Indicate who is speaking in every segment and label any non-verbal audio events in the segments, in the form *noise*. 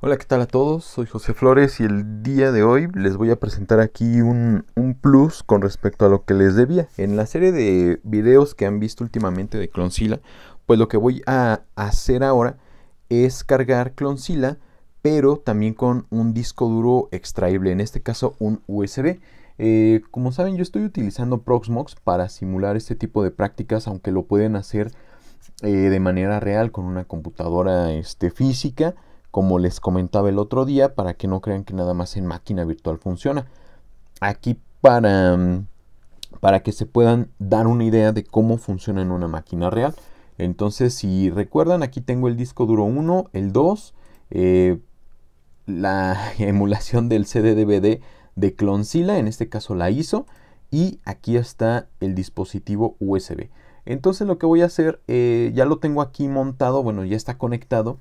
Speaker 1: Hola, ¿qué tal a todos? Soy José Flores y el día de hoy les voy a presentar aquí un, plus con respecto a lo que les debía. En la serie de videos que han visto últimamente de Clonzilla pues lo que voy a hacer ahora es cargar Clonzilla pero también con un disco duro extraíble, en este caso un USB. Eh, como saben, yo estoy utilizando Proxmox para simular este tipo de prácticas, aunque lo pueden hacer eh, de manera real con una computadora este, física como les comentaba el otro día, para que no crean que nada más en máquina virtual funciona. Aquí para, mm, para que se puedan dar una idea de cómo funciona en una máquina real. Entonces, si recuerdan, aquí tengo el disco duro 1, el 2, eh, la *laughs* emulación del CD-DVD de Clonzilla, en este caso la hizo, y aquí está el dispositivo USB. Entonces lo que voy a hacer, eh, ya lo tengo aquí montado, bueno, ya está conectado.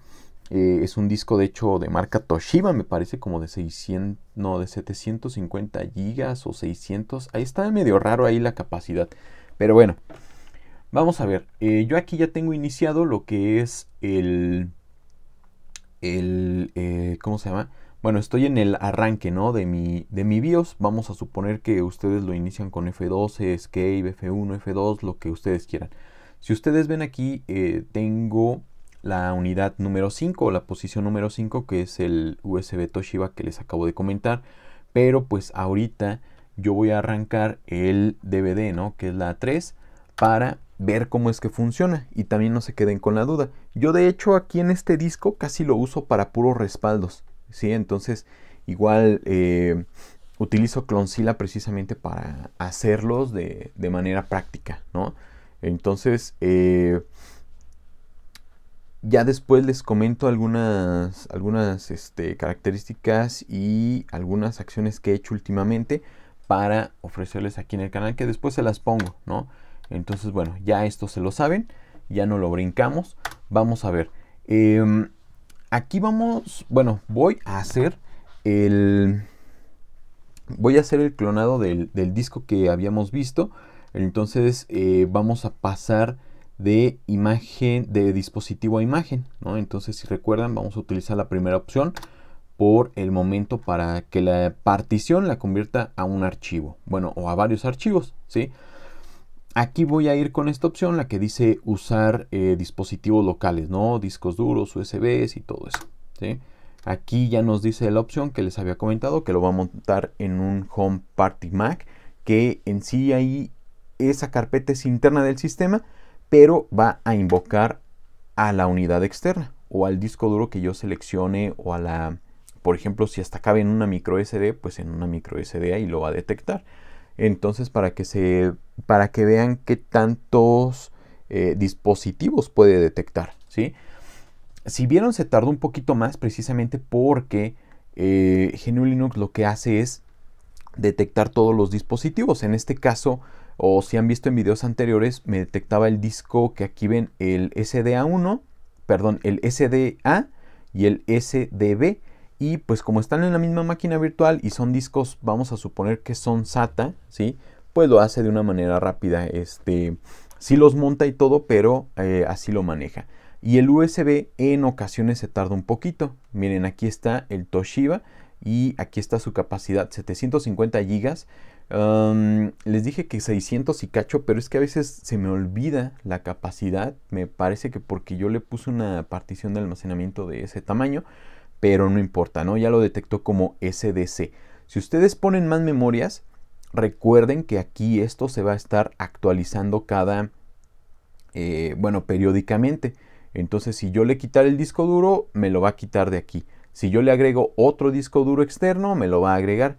Speaker 1: Eh, es un disco de hecho de marca Toshiba, me parece como de 600, no, de 750 gigas o 600. Ahí está medio raro ahí la capacidad. Pero bueno, vamos a ver. Eh, yo aquí ya tengo iniciado lo que es el... Eh, ¿Cómo se llama? Bueno, estoy en el arranque ¿no? de, mi, de mi BIOS. Vamos a suponer que ustedes lo inician con F12, Escape, F1, F2, lo que ustedes quieran. Si ustedes ven aquí, tengo la unidad número 5 o la posición número 5 que es el USB Toshiba que les acabo de comentar. Pero pues ahorita yo voy a arrancar el DVD, ¿no? Que es la 3 para ver cómo es que funciona y también no se queden con la duda. Yo de hecho aquí en este disco casi lo uso para puros respaldos, ¿sí? Entonces igual eh, utilizo Clonzilla precisamente para hacerlos de, de manera práctica, ¿no? Entonces... Eh, ya después les comento algunas, algunas este, características y algunas acciones que he hecho últimamente para ofrecerles aquí en el canal que después se las pongo, ¿no? Entonces, bueno, ya esto se lo saben, ya no lo brincamos. Vamos a ver. Em, aquí vamos, bueno, voy a hacer el... Voy a hacer el clonado del, disco que habíamos visto. Entonces eh, vamos a pasar de imagen, de dispositivo a imagen, Entonces, si recuerdan, vamos a utilizar la primera opción por el momento para que la partición la convierta a un archivo, bueno, o a varios archivos, ¿sí? Aquí voy a ir con esta opción, la que dice usar eh, dispositivos locales, ¿no? Discos duros, USBs y todo eso, ¿sí? Aquí ya nos dice la opción que les había comentado, que lo va a montar en un Home Party Mac, que en sí ahí esa carpeta es interna del sistema, pero va a invocar a la unidad externa o al disco duro que yo seleccione o a la, por ejemplo, si hasta cabe en una micro SD, pues en una micro SD ahí lo va a detectar. Entonces, para que, se, para que vean qué tantos eh, dispositivos puede detectar, ¿sí? Si vieron, se tardó un poquito más precisamente porque eh, GNU Linux lo que hace es detectar todos los dispositivos. En este caso, o si han visto en videos anteriores, me detectaba el disco que aquí ven, el SDA1, perdón, el SDA y el SDB. Y pues como están en la misma máquina virtual y son discos, vamos a suponer que son SATA, ¿sí? Pues lo hace de una manera rápida, este, si los monta y todo, pero eh, así lo maneja. Y el USB en ocasiones se tarda un poquito. Miren, aquí está el Toshiba y aquí está su capacidad, 750 gigas les dije que 600 y cacho, pero es que a veces se me olvida la capacidad. Me parece que porque yo le puse una partición de almacenamiento de ese tamaño, pero no importa, ¿no? Ya lo detectó como SDC. Si ustedes ponen más memorias, recuerden que aquí esto se va a estar actualizando cada, eh, bueno, periódicamente. Entonces, si yo le quitar el disco duro, me lo va a quitar de aquí. Si yo le agrego otro disco duro externo, me lo va a agregar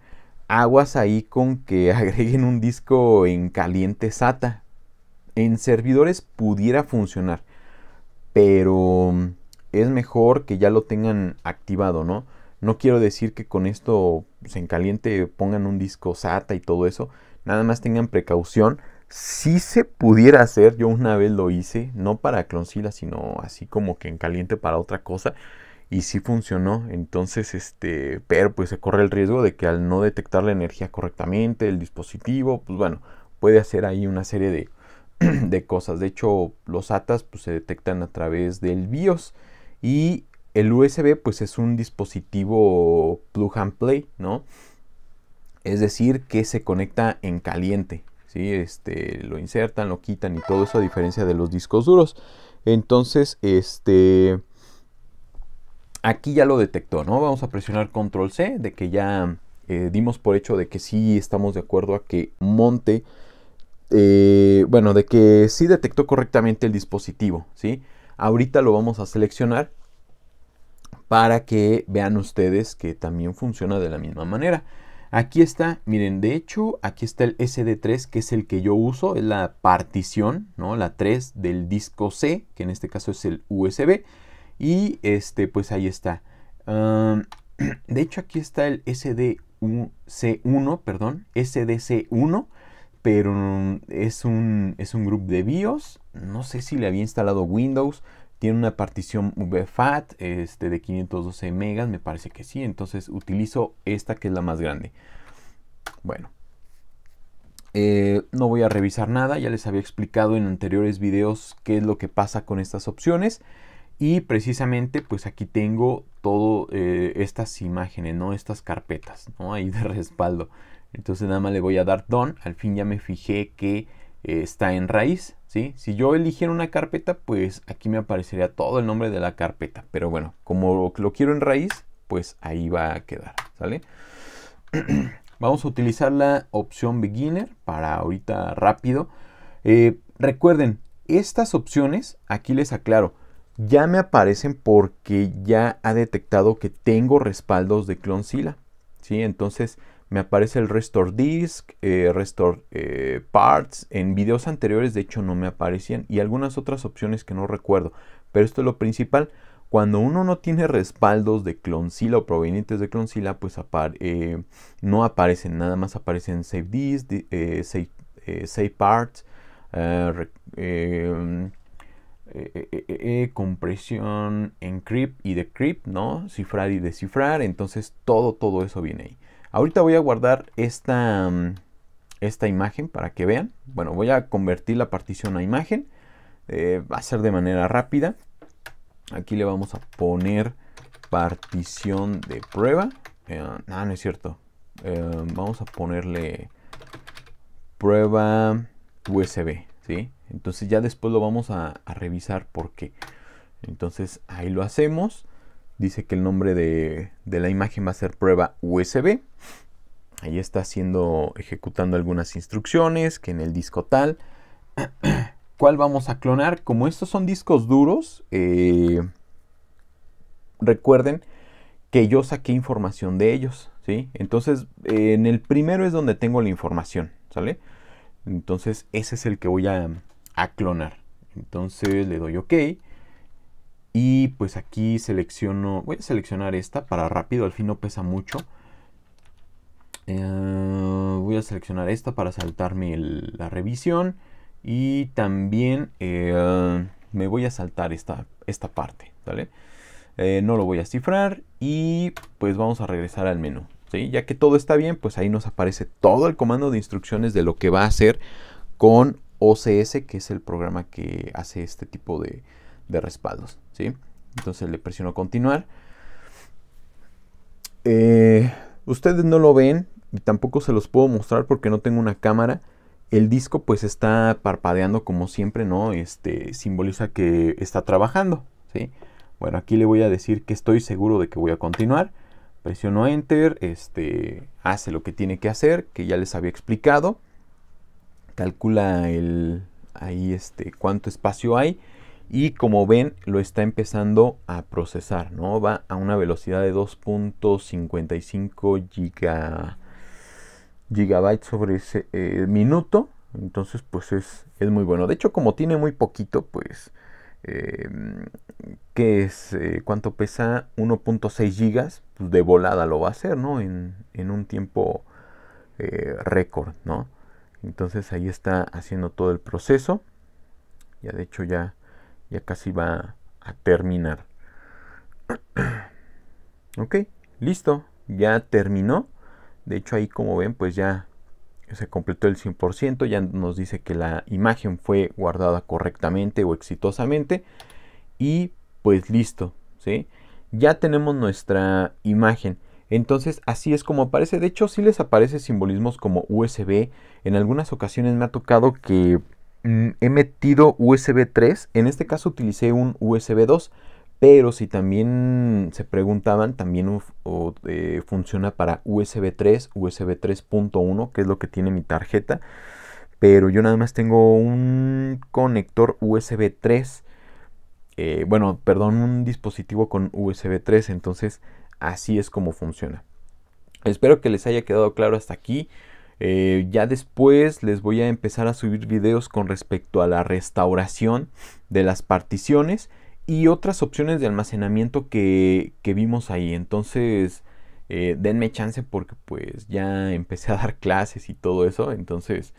Speaker 1: aguas ahí con que *laughs* agreguen un disco en caliente SATA. En servidores pudiera funcionar, pero mm, es mejor que ya lo tengan activado, ¿no? No quiero decir que con esto pues, en caliente pongan un disco SATA y todo eso. Nada más tengan precaución. Si se pudiera hacer, yo una vez lo hice, no para Cloncila, sino así como que en caliente para otra cosa y si funcionó. Entonces, este, pero pues se corre el riesgo de que al no detectar la energía correctamente, el dispositivo, pues bueno, puede hacer ahí una serie de, *clears throat* de cosas. De hecho, los ATAS pues, se detectan a través del BIOS y el USB pues es un dispositivo plug and play, ¿no? Es decir, que se conecta en caliente, ¿sí? Este, lo insertan, lo quitan y todo eso a diferencia de los discos duros. Entonces, este aquí ya lo detectó, ¿no? Vamos a presionar control C de que ya eh, dimos por hecho de que sí estamos de acuerdo a que monte, eh, bueno, de que sí detectó correctamente el dispositivo, ¿sí? Ahorita lo vamos a seleccionar para que vean ustedes que también funciona de la misma manera. Aquí está, miren, de hecho, aquí está el SD3, que es el que yo uso, es la partición, ¿no? La 3 del disco C, que en este caso es el USB. Y este, pues ahí está. *clears throat* de hecho, aquí está el SDC1, perdón, SDC1, pero es un, es un grupo de BIOS. No sé si le había instalado Windows. Tiene una partición VFAT este, de 512 megas, me parece que sí. Entonces utilizo esta que es la más grande. Bueno, eh, no voy a revisar nada, ya les había explicado en anteriores videos qué es lo que pasa con estas opciones. Y precisamente pues aquí tengo todas eh, estas imágenes, ¿no? Estas carpetas, ¿no? Ahí de *laughs* respaldo. Entonces nada más le voy a dar don. Al fin ya me fijé que eh, está en raíz, ¿sí? Si yo eligiera una carpeta, pues aquí me aparecería todo el nombre de la carpeta. Pero bueno, como lo quiero en raíz, pues ahí va a quedar, ¿sale? *clears throat* Vamos a utilizar la opción beginner para ahorita rápido. Eh, recuerden, estas opciones, aquí les aclaro, ya me aparecen porque ya ha detectado que tengo respaldos de Clonzilla, ¿sí? Entonces me aparece el Restore Disk, eh, Restore eh, Parts. En videos anteriores de hecho no me aparecían y algunas otras opciones que no recuerdo. Pero esto es lo principal. Cuando uno no tiene respaldos de Clonzilla o provenientes de Clonzilla, pues eh, no aparecen, nada más aparecen Save Disk, save Parts, eh, eh, eh, compresión, encrypt y decrypt, ¿no? Cifrar y descifrar. Entonces todo, todo eso viene ahí. Ahorita voy a guardar esta, mm, esta imagen para que vean. Bueno, voy a convertir la partición a imagen. va a ser de manera rápida. Aquí le vamos a poner partición de prueba. no, no es cierto. vamos a ponerle prueba USB, ¿sí? Entonces ya después lo vamos a, revisar porque Entonces ahí lo hacemos. Dice que el nombre de, la imagen va a ser prueba USB. Ahí está haciendo, ejecutando algunas instrucciones, que en el disco tal. *clears throat* ¿Cuál vamos a clonar? Como estos son discos duros, eh, recuerden que yo saqué información de ellos, ¿sí? Entonces, en el primero es donde tengo la información, ¿sale? Entonces, ese es el que voy a, a clonar. Entonces le doy OK. Y pues aquí selecciono, voy a seleccionar esta para rápido, al fin no pesa mucho. Eh, voy a seleccionar esta para saltarme la revisión. Y también eh, me voy a saltar esta, esta parte, ¿vale? Eh, no lo voy a cifrar y pues vamos a regresar al menú. ¿sí? Ya que todo está bien, pues ahí nos aparece todo el comando de instrucciones de lo que va a hacer con OCS, que es el programa que hace este tipo de, respaldos. ¿sí? Entonces le presiono continuar. Eh, ustedes no lo ven y tampoco se los puedo mostrar porque no tengo una cámara. El disco pues está parpadeando como siempre, ¿no? Este simboliza que está trabajando, ¿sí? Bueno, aquí le voy a decir que estoy seguro de que voy a continuar. Presiono Enter, este, hace lo que tiene que hacer, que ya les había explicado calcula el, ahí este, cuánto espacio hay y como ven lo está empezando a procesar, ¿no? Va a una velocidad de 2.55 giga, gigabytes sobre ese, eh, minuto, entonces pues es, muy bueno. De hecho como tiene muy poquito pues... Em, ¿Qué es? Eh, ¿Cuánto pesa? 1.6 gigas. Pues, de volada lo va a hacer, ¿no? En, en un tiempo eh, récord, ¿no? entonces ahí está haciendo todo el proceso ya de hecho ya ya casi va a terminar *clears throat* ok listo ya terminó de hecho ahí como ven pues ya se completó el 100%, ya nos dice que la imagen fue guardada correctamente o exitosamente y pues listo, ¿sí? Ya tenemos nuestra imagen. Entonces así es como aparece. De hecho, sí les aparece simbolismos como USB. En algunas ocasiones me ha tocado que mm, he metido USB 3. En este caso utilicé un USB 2. Pero si también se preguntaban, también eh, funciona para USB 3, USB 3.1, que es lo que tiene mi tarjeta. Pero yo nada más tengo un conector USB 3. Eh, bueno, perdón, un dispositivo con USB 3. Entonces así es como funciona. Espero que les haya quedado claro hasta aquí. Eh, ya después les voy a empezar a subir videos con respecto a la restauración de las particiones y otras opciones de almacenamiento que, que vimos ahí. Entonces, eh, denme chance porque pues ya empecé a dar *laughs* clases y todo eso. Entonces,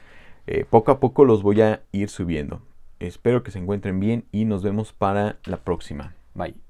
Speaker 1: eh, poco a poco los voy a ir subiendo. Espero que se encuentren bien y nos vemos para la próxima. Bye.